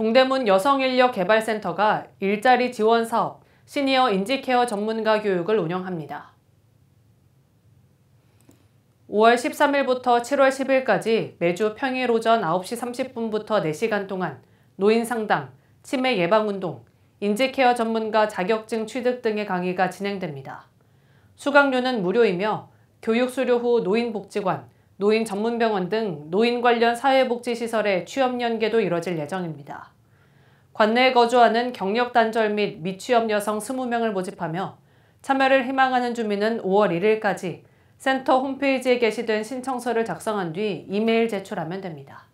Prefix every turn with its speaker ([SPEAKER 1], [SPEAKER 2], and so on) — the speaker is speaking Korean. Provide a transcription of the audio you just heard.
[SPEAKER 1] 동대문 여성인력개발센터가 일자리 지원 사업, 시니어 인지케어 전문가 교육을 운영합니다. 5월 13일부터 7월 10일까지 매주 평일 오전 9시 30분부터 4시간 동안 노인 상담, 치매 예방 운동, 인지케어 전문가 자격증 취득 등의 강의가 진행됩니다. 수강료는 무료이며 교육 수료 후 노인복지관, 노인 전문병원 등 노인 관련 사회복지시설의 취업 연계도 이뤄질 예정입니다. 관내에 거주하는 경력 단절 및 미취업 여성 20명을 모집하며 참여를 희망하는 주민은 5월 1일까지 센터 홈페이지에 게시된 신청서를 작성한 뒤 이메일 제출하면 됩니다.